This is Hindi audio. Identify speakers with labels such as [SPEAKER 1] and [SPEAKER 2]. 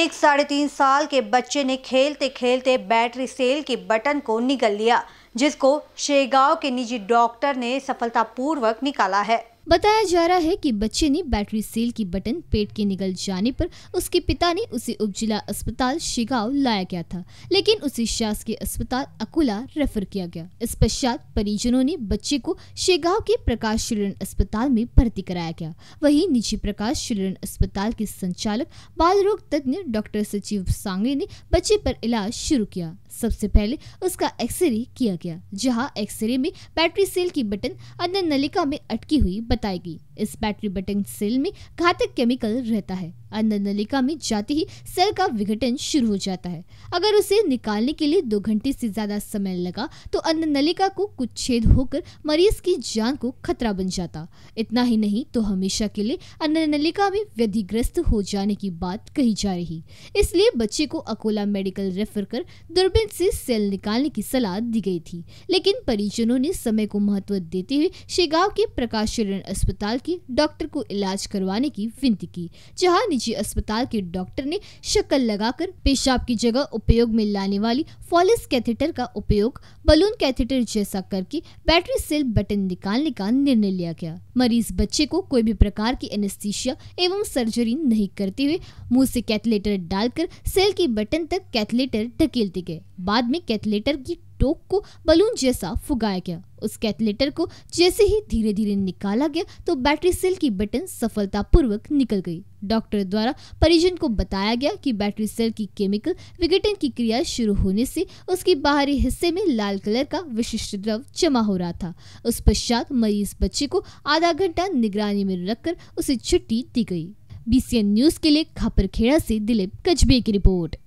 [SPEAKER 1] एक साढ़े तीन साल के बच्चे ने खेलते खेलते बैटरी सेल के बटन को निगल लिया जिसको शेगांव के निजी डॉक्टर ने सफलतापूर्वक निकाला है बताया जा रहा है कि बच्चे ने
[SPEAKER 2] बैटरी सेल की बटन पेट के निकल जाने पर उसके पिता ने उसे उपजिला अस्पताल शिगाव लाया गया था लेकिन उसे शासकीय अस्पताल अकुला रेफर किया गया इस पश्चात परिजनों ने बच्चे को शेगाव के प्रकाश चिल्ड्रन अस्पताल में भर्ती कराया गया वहीं निजी प्रकाश चिल्ड्रन अस्पताल के संचालक बाल रोग तज्ञ डॉक्टर सचिव सांगे ने बच्चे पर इलाज शुरू किया सबसे पहले उसका एक्सरे किया गया जहां एक्सरे में बैटरी सेल की बटन अन्य नलिका में अटकी हुई बताई गई इस बैटरी बटन सेल में घातक केमिकल रहता है अंदर नलिका में जाते ही सेल का विघटन शुरू हो जाता है अगर उसे निकालने के लिए दो घंटे से ज्यादा समय लगा तो अंदर नलिका को कुछ छेद होकर मरीज की जान को खतरा बन जाता इतना ही नहीं तो हमेशा के लिए अंदर नलिका में व्यधिग्रस्त हो जाने की बात कही जा रही इसलिए बच्चे को अकोला मेडिकल रेफर कर दूरबीन से सेल निकालने की सलाह दी गई थी लेकिन परिजनों ने समय को महत्व देते हुए शेगांव के प्रकाश चरण अस्पताल की डॉक्टर को इलाज करवाने की विनती की जहां निजी अस्पताल के डॉक्टर ने शक्ल लगाकर पेशाब की जगह उपयोग में लाने वाली फॉलिस कैथेटर का उपयोग बलून कैथेटर जैसा करके बैटरी सेल बटन निकालने का निर्णय लिया गया मरीज बच्चे को कोई भी प्रकार की एनेस्थीसिया एवं सर्जरी नहीं करते हुए मुंह से कैथलेटर डालकर सेल के बटन तक कैथलेटर ढकेलते गए बाद में कैथलेटर की टोक को बलून जैसा फुगाया गया उस कैथलेटर को जैसे ही धीरे धीरे निकाला गया तो बैटरी सेल की बटन सफलतापूर्वक निकल गई डॉक्टर द्वारा परिजन को बताया गया कि बैटरी सेल की केमिकल विघटन की क्रिया शुरू होने से उसके बाहरी हिस्से में लाल कलर का विशिष्ट द्रव जमा हो रहा था उस पश्चात मरीज बच्चे को आधा घंटा निगरानी में रखकर उसे छुट्टी दी गई बीसीएन न्यूज के लिए खापरखेड़ा से दिलीप कजबे की रिपोर्ट